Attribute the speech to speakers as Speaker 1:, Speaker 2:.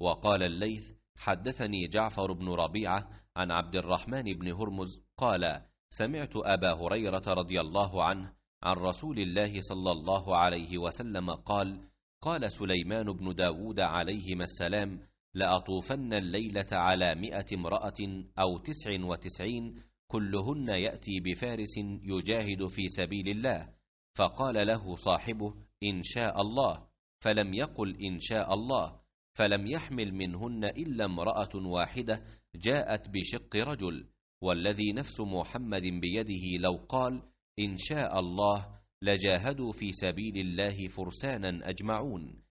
Speaker 1: وقال الليث حدثني جعفر بن ربيعة عن عبد الرحمن بن هرمز قال سمعت أبا هريرة رضي الله عنه عن رسول الله صلى الله عليه وسلم قال قال سليمان بن داود عليهما السلام لأطوفن الليلة على مئة امرأة أو تسع وتسعين كلهن يأتي بفارس يجاهد في سبيل الله فقال له صاحبه إن شاء الله فلم يقل إن شاء الله فلم يحمل منهن إلا امرأة واحدة جاءت بشق رجل والذي نفس محمد بيده لو قال إن شاء الله لجاهدوا في سبيل الله فرسانا
Speaker 2: أجمعون